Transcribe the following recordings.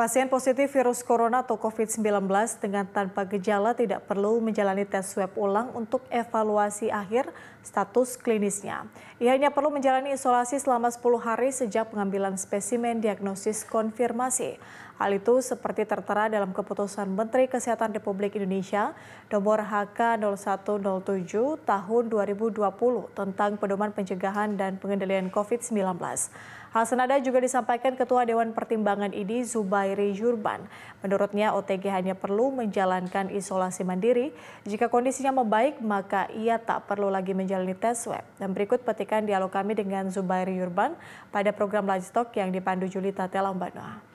Pasien positif virus corona atau COVID-19 dengan tanpa gejala tidak perlu menjalani tes swab ulang untuk evaluasi akhir status klinisnya. Ia hanya perlu menjalani isolasi selama 10 hari sejak pengambilan spesimen diagnosis konfirmasi. Hal itu seperti tertera dalam keputusan Menteri Kesehatan Republik Indonesia nomor HK 0107 tahun 2020 tentang pedoman pencegahan dan pengendalian COVID-19. Hal senada juga disampaikan Ketua Dewan Pertimbangan Ini Zubairi Jurban. Menurutnya OTG hanya perlu menjalankan isolasi mandiri. Jika kondisinya membaik maka ia tak perlu lagi menjalani tes swab. Dan berikut petikan dialog kami dengan Zubairi Jurban pada program Livestock yang dipandu Julita Telambanoa.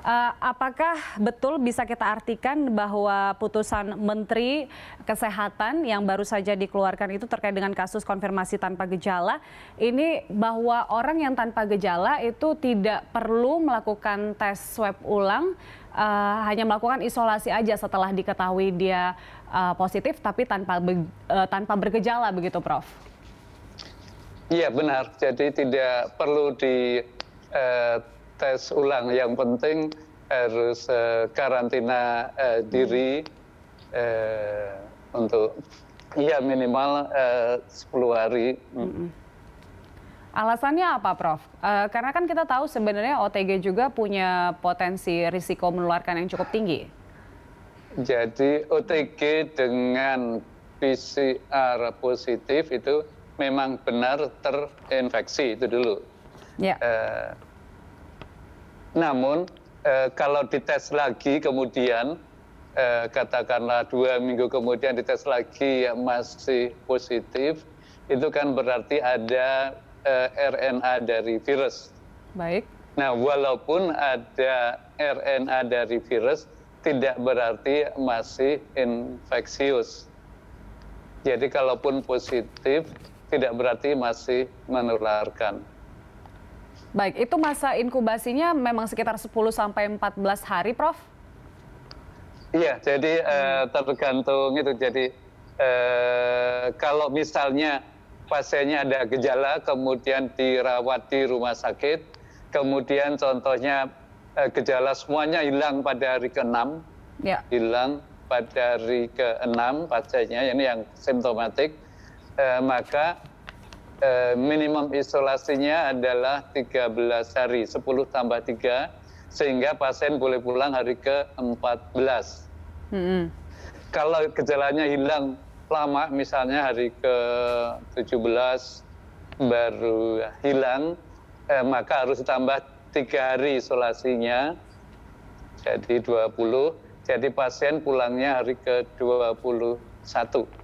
Eh, apakah betul bisa kita artikan bahwa putusan Menteri Kesehatan yang baru saja dikeluarkan itu terkait dengan kasus konfirmasi tanpa gejala ini bahwa orang yang tanpa gejala itu tidak perlu melakukan tes swab ulang uh, hanya melakukan isolasi aja setelah diketahui dia uh, positif tapi tanpa be, uh, tanpa bergejala begitu Prof. Iya benar. Jadi tidak perlu di tes ulang. Yang penting harus eh, karantina eh, diri eh, untuk ya minimal sepuluh 10 hari. Hmm. Alasannya apa, Prof? karena kan kita tahu sebenarnya OTG juga punya potensi risiko menularkan yang cukup tinggi. Jadi OTG dengan PCR positif itu memang benar terinfeksi itu dulu. Ya. Namun e, kalau dites lagi kemudian e, katakanlah dua minggu kemudian dites lagi yang masih positif, itu kan berarti ada e, eh, RNA dari virus. Baik. Nah, walaupun ada RNA dari virus, tidak berarti masih infeksius. Jadi kalaupun positif, tidak berarti masih menularkan. Baik, itu masa inkubasinya memang sekitar 10 sampai 14 hari, Prof? Iya, jadi eh, hmm. eh, tergantung itu. Jadi eh, kalau misalnya pasiennya ada gejala, kemudian dirawat di rumah sakit, kemudian contohnya eh, gejala semuanya hilang pada hari ke-6, ya. hilang pada hari ke-6 pasiennya, ini yang simptomatik, eh, maka eh, minimum isolasinya adalah 13 hari, 10 tambah 3, sehingga pasien boleh pulang hari ke-14. Mm -hmm. Kalau gejalanya hilang lama, misalnya hari ke-17 baru hilang, eh, maka harus tambah tiga hari isolasinya, jadi 20. Jadi pasien pulangnya hari ke-21.